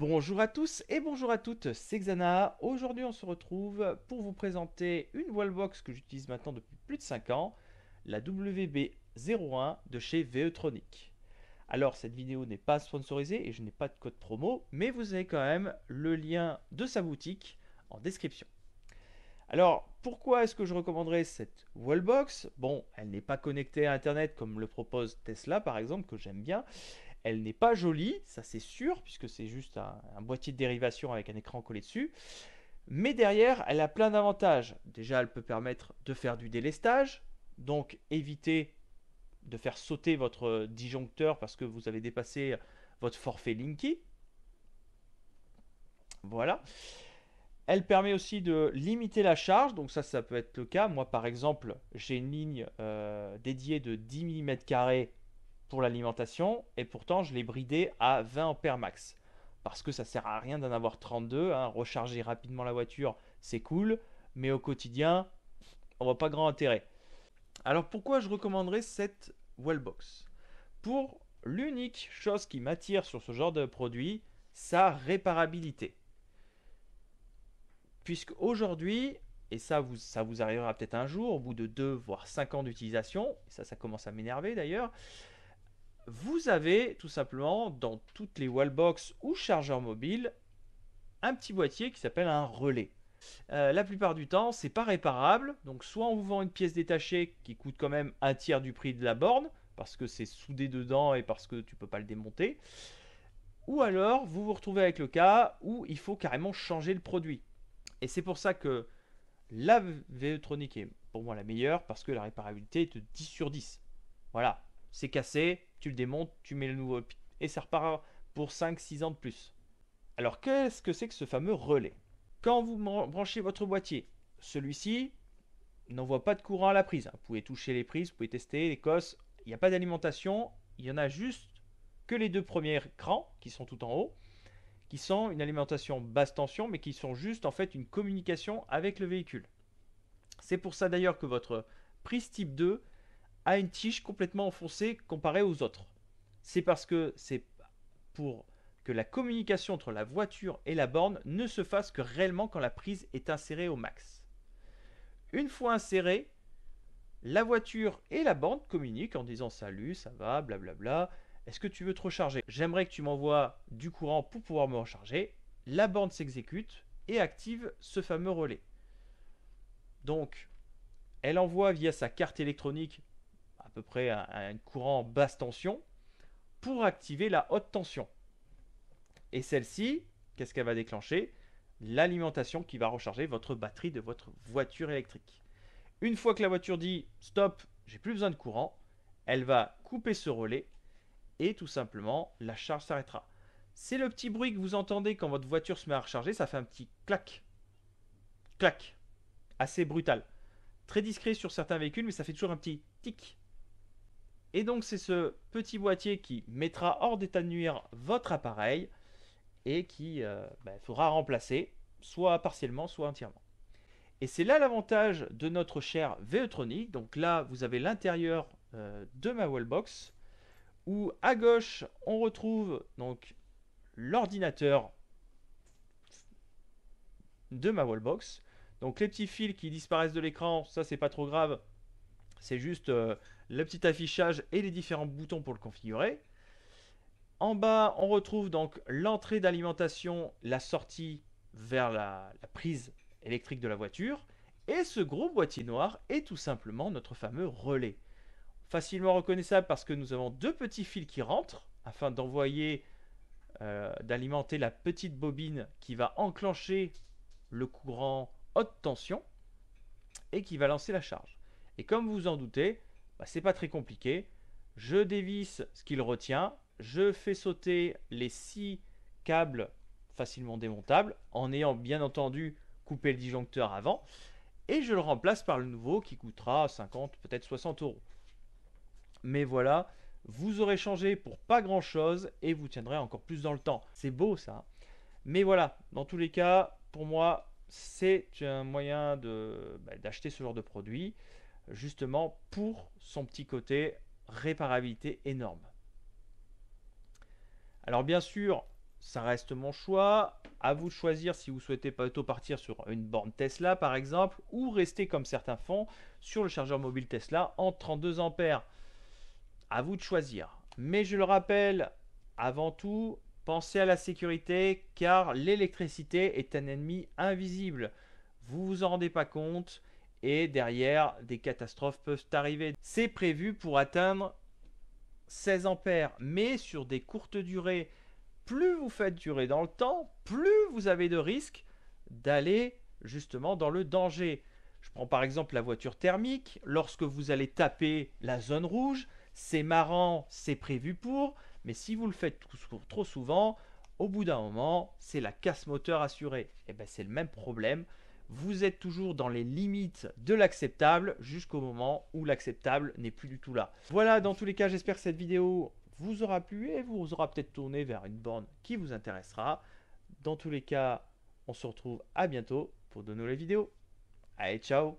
Bonjour à tous et bonjour à toutes, c'est Xana. Aujourd'hui, on se retrouve pour vous présenter une wallbox que j'utilise maintenant depuis plus de 5 ans, la WB01 de chez Veutronic. Alors, cette vidéo n'est pas sponsorisée et je n'ai pas de code promo, mais vous avez quand même le lien de sa boutique en description. Alors, pourquoi est-ce que je recommanderais cette wallbox Bon, elle n'est pas connectée à Internet comme le propose Tesla par exemple, que j'aime bien, elle n'est pas jolie, ça c'est sûr, puisque c'est juste un, boîtier de dérivation avec un écran collé dessus. Mais derrière, elle a plein d'avantages. Déjà, elle peut permettre de faire du délestage, donc éviter de faire sauter votre disjoncteur parce que vous avez dépassé votre forfait Linky. Voilà. Elle permet aussi de limiter la charge, donc ça, ça peut être le cas. Moi, par exemple, j'ai une ligne euh, dédiée de 10 mm pour l'alimentation et pourtant je l'ai bridé à 20 ampères max. Parce que ça sert à rien d'en avoir 32, hein. recharger rapidement la voiture c'est cool, mais au quotidien on voit pas grand intérêt. Alors pourquoi je recommanderais cette wallbox Pour l'unique chose qui m'attire sur ce genre de produit, sa réparabilité. Puisque aujourd'hui, et ça vous, ça vous arrivera peut-être un jour, au bout de deux voire cinq ans d'utilisation, ça ça commence à m'énerver d'ailleurs, vous avez tout simplement dans toutes les wallbox ou chargeurs mobiles un petit boîtier qui s'appelle un relais. Euh, la plupart du temps, c'est pas réparable, donc soit on vous vend une pièce détachée qui coûte quand même un tiers du prix de la borne, parce que c'est soudé dedans et parce que tu peux pas le démonter, ou alors vous vous retrouvez avec le cas où il faut carrément changer le produit. Et c'est pour ça que la e est pour moi la meilleure, parce que la réparabilité est de 10 sur 10. Voilà, c'est cassé, tu le démontes, tu mets le nouveau et ça repart pour 5-6 ans de plus. Alors qu'est-ce que c'est que ce fameux relais Quand vous branchez votre boîtier, celui-ci n'envoie pas de courant à la prise. Hein. Vous pouvez toucher les prises, vous pouvez tester les cosses, il n'y a pas d'alimentation, il y en a juste que les deux premiers crans qui sont tout en haut, qui sont une alimentation basse tension, mais qui sont juste en fait une communication avec le véhicule. C'est pour ça d'ailleurs que votre prise type 2 a une tige complètement enfoncée comparée aux autres. C'est parce que c'est pour que la communication entre la voiture et la borne ne se fasse que réellement quand la prise est insérée au max. Une fois insérée, la voiture et la borne communiquent en disant salut, ça va, blablabla. Est-ce que tu veux te recharger J'aimerais que tu m'envoies du courant pour pouvoir me recharger. La borne s'exécute et active ce fameux relais. Donc, elle envoie via sa carte électronique à peu près à, un courant basse tension pour activer la haute tension. Et celle-ci, qu'est-ce qu'elle va déclencher L'alimentation qui va recharger votre batterie de votre voiture électrique. Une fois que la voiture dit stop, j'ai plus besoin de courant, elle va couper ce relais et tout simplement la charge s'arrêtera. C'est le petit bruit que vous entendez quand votre voiture se met à recharger, ça fait un petit clac. Clac. Assez brutal. Très discret sur certains véhicules, mais ça fait toujours un petit tic. Et donc c'est ce petit boîtier qui mettra hors d'état de nuire votre appareil et qui euh, bah, faudra remplacer soit partiellement, soit entièrement. Et c'est là l'avantage de notre cher Veutronic. Donc là, vous avez l'intérieur euh, de ma wallbox où à gauche, on retrouve donc l'ordinateur de ma wallbox. Donc les petits fils qui disparaissent de l'écran, ça c'est pas trop grave. C'est juste euh, le petit affichage et les différents boutons pour le configurer. En bas, on retrouve donc l'entrée d'alimentation, la sortie vers la, prise électrique de la voiture. Et ce gros boîtier noir est tout simplement notre fameux relais. Facilement reconnaissable parce que nous avons deux petits fils qui rentrent afin d'envoyer, euh, d'alimenter la petite bobine qui va enclencher le courant haute tension et qui va lancer la charge. Et comme vous vous en doutez, bah, c'est pas très compliqué. Je dévisse ce qu'il retient, je fais sauter les six câbles facilement démontables, en ayant bien entendu coupé le disjoncteur avant, et je le remplace par le nouveau qui coûtera 50, peut-être 60 euros. Mais voilà, vous aurez changé pour pas grand chose et vous tiendrez encore plus dans le temps. C'est beau ça. Hein. Mais voilà, dans tous les cas, pour moi, c'est un moyen bah, d'acheter ce genre de produit justement pour son petit côté réparabilité énorme. Alors bien sûr, ça reste mon choix. À vous de choisir si vous souhaitez plutôt partir sur une borne Tesla par exemple ou rester comme certains font sur le chargeur mobile Tesla en 32 ampères. À vous de choisir. Mais je le rappelle, avant tout, pensez à la sécurité car l'électricité est un ennemi invisible. Vous vous en rendez pas compte, et derrière des catastrophes peuvent arriver. C'est prévu pour atteindre 16 ampères, mais sur des courtes durées. Plus vous faites durer dans le temps, plus vous avez de risques d'aller justement dans le danger. Je prends par exemple la voiture thermique. Lorsque vous allez taper la zone rouge, c'est marrant, c'est prévu pour, mais si vous le faites trop souvent, au bout d'un moment, c'est la casse moteur assurée. Et eh bien c'est le même problème vous êtes toujours dans les limites de l'acceptable jusqu'au moment où l'acceptable n'est plus du tout là. Voilà, dans tous les cas, j'espère que cette vidéo vous aura plu et vous aura peut-être tourné vers une borne qui vous intéressera. Dans tous les cas, on se retrouve à bientôt pour de nouvelles vidéos. Allez, ciao